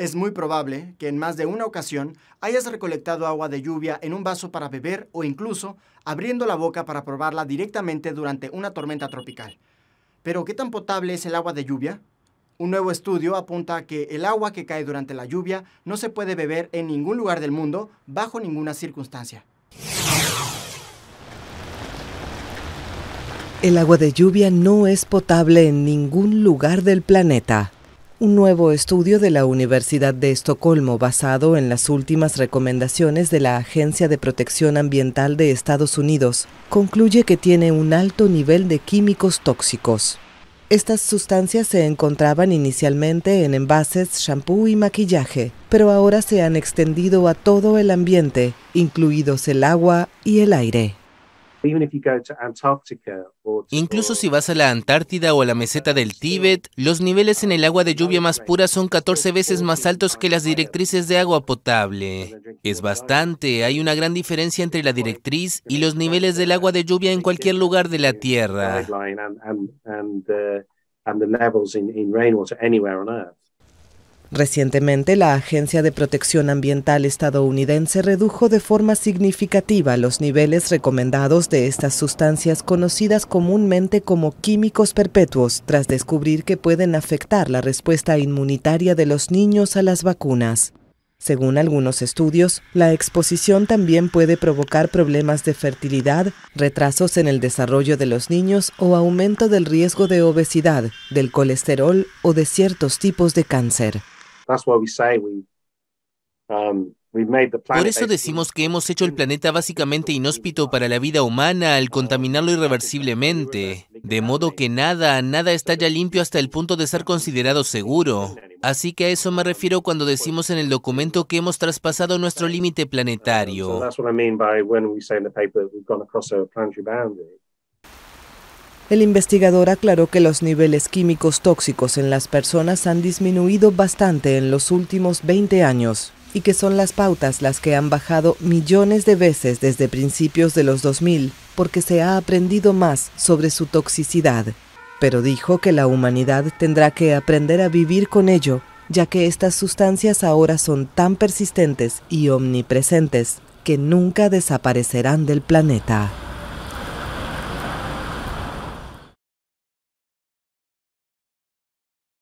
Es muy probable que en más de una ocasión hayas recolectado agua de lluvia en un vaso para beber o incluso abriendo la boca para probarla directamente durante una tormenta tropical. Pero, ¿qué tan potable es el agua de lluvia? Un nuevo estudio apunta que el agua que cae durante la lluvia no se puede beber en ningún lugar del mundo bajo ninguna circunstancia. El agua de lluvia no es potable en ningún lugar del planeta. Un nuevo estudio de la Universidad de Estocolmo basado en las últimas recomendaciones de la Agencia de Protección Ambiental de Estados Unidos concluye que tiene un alto nivel de químicos tóxicos. Estas sustancias se encontraban inicialmente en envases, shampoo y maquillaje, pero ahora se han extendido a todo el ambiente, incluidos el agua y el aire. Incluso si vas a la Antártida o a la meseta del Tíbet, los niveles en el agua de lluvia más pura son 14 veces más altos que las directrices de agua potable. Es bastante, hay una gran diferencia entre la directriz y los niveles del agua de lluvia en cualquier lugar de la Tierra. Recientemente, la Agencia de Protección Ambiental estadounidense redujo de forma significativa los niveles recomendados de estas sustancias conocidas comúnmente como químicos perpetuos, tras descubrir que pueden afectar la respuesta inmunitaria de los niños a las vacunas. Según algunos estudios, la exposición también puede provocar problemas de fertilidad, retrasos en el desarrollo de los niños o aumento del riesgo de obesidad, del colesterol o de ciertos tipos de cáncer. Por eso decimos que hemos hecho el planeta básicamente inhóspito para la vida humana al contaminarlo irreversiblemente, de modo que nada, nada está ya limpio hasta el punto de ser considerado seguro. Así que a eso me refiero cuando decimos en el documento que hemos traspasado nuestro límite planetario. El investigador aclaró que los niveles químicos tóxicos en las personas han disminuido bastante en los últimos 20 años y que son las pautas las que han bajado millones de veces desde principios de los 2000 porque se ha aprendido más sobre su toxicidad. Pero dijo que la humanidad tendrá que aprender a vivir con ello, ya que estas sustancias ahora son tan persistentes y omnipresentes que nunca desaparecerán del planeta.